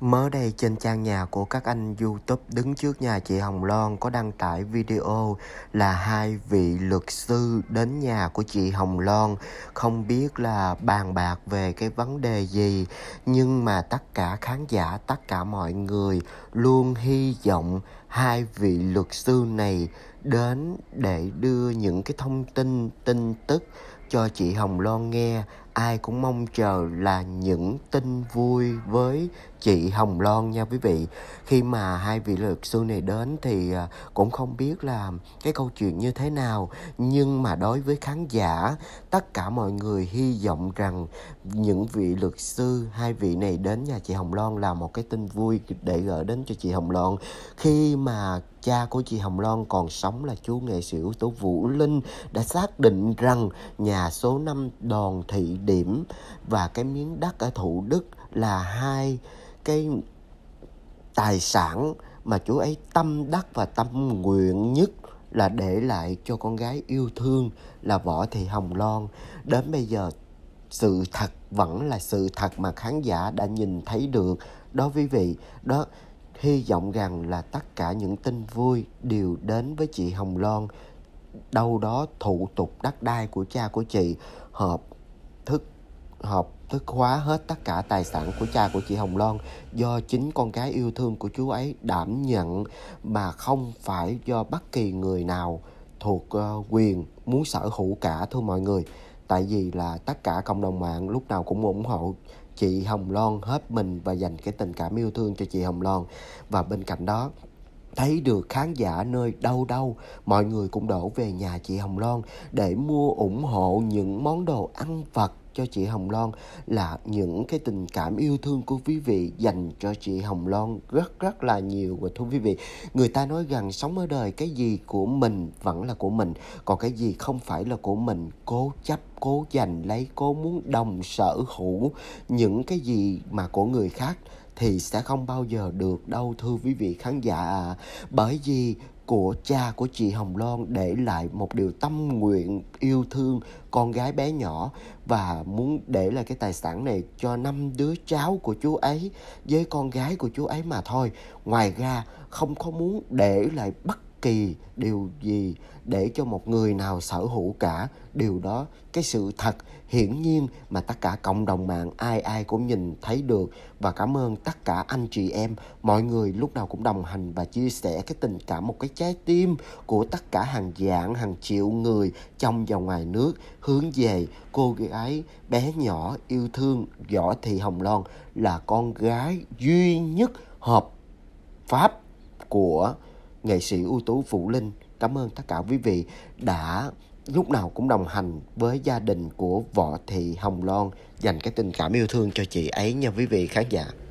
Mới đây trên trang nhà của các anh YouTube đứng trước nhà chị Hồng Loan có đăng tải video là hai vị luật sư đến nhà của chị Hồng Loan không biết là bàn bạc về cái vấn đề gì nhưng mà tất cả khán giả, tất cả mọi người luôn hy vọng hai vị luật sư này đến để đưa những cái thông tin tin tức cho chị Hồng Loan nghe ai cũng mong chờ là những tin vui với chị Hồng Loan nha quý vị khi mà hai vị luật sư này đến thì à, cũng không biết là cái câu chuyện như thế nào nhưng mà đối với khán giả tất cả mọi người hy vọng rằng những vị luật sư hai vị này đến nhà chị Hồng Loan là một cái tin vui để gửi đến cho chị Hồng Loan khi mà cha của chị Hồng Loan còn sống là chú nghệ sĩ ưu tố Vũ Linh đã xác định rằng nhà số 5 Đòn Thị Điểm và cái miếng đất ở Thủ Đức là hai cái tài sản mà chú ấy tâm đắc và tâm nguyện nhất là để lại cho con gái yêu thương là Võ Thị Hồng Loan. Đến bây giờ sự thật vẫn là sự thật mà khán giả đã nhìn thấy được. Đó quý vị, đó Hy vọng rằng là tất cả những tin vui đều đến với chị Hồng Loan. Đâu đó thủ tục đất đai của cha của chị hợp thức hợp thức hóa hết tất cả tài sản của cha của chị Hồng Loan do chính con gái yêu thương của chú ấy đảm nhận mà không phải do bất kỳ người nào thuộc uh, quyền muốn sở hữu cả thưa mọi người tại vì là tất cả cộng đồng mạng lúc nào cũng ủng hộ chị Hồng Loan hết mình và dành cái tình cảm yêu thương cho chị Hồng Loan và bên cạnh đó thấy được khán giả nơi đâu đâu mọi người cũng đổ về nhà chị Hồng Loan để mua ủng hộ những món đồ ăn vặt cho chị Hồng Loan là những cái tình cảm yêu thương của quý vị dành cho chị Hồng Loan rất rất là nhiều và thưa quý vị người ta nói rằng sống ở đời cái gì của mình vẫn là của mình còn cái gì không phải là của mình cố chấp cố giành lấy cố muốn đồng sở hữu những cái gì mà của người khác thì sẽ không bao giờ được đâu thưa quý vị khán giả à. bởi vì của cha của chị Hồng Loan để lại một điều tâm nguyện yêu thương con gái bé nhỏ và muốn để lại cái tài sản này cho năm đứa cháu của chú ấy với con gái của chú ấy mà thôi. Ngoài ra không có muốn để lại bất kỳ điều gì để cho một người nào sở hữu cả điều đó cái sự thật hiển nhiên mà tất cả cộng đồng mạng ai ai cũng nhìn thấy được và cảm ơn tất cả anh chị em mọi người lúc nào cũng đồng hành và chia sẻ cái tình cảm một cái trái tim của tất cả hàng dạng hàng triệu người trong và ngoài nước hướng về cô gái bé nhỏ yêu thương võ thị hồng loan là con gái duy nhất hợp pháp của nghệ sĩ ưu tú Vũ Linh. Cảm ơn tất cả quý vị đã lúc nào cũng đồng hành với gia đình của Võ Thị Hồng Loan dành cái tình cảm yêu thương cho chị ấy nha quý vị khán giả.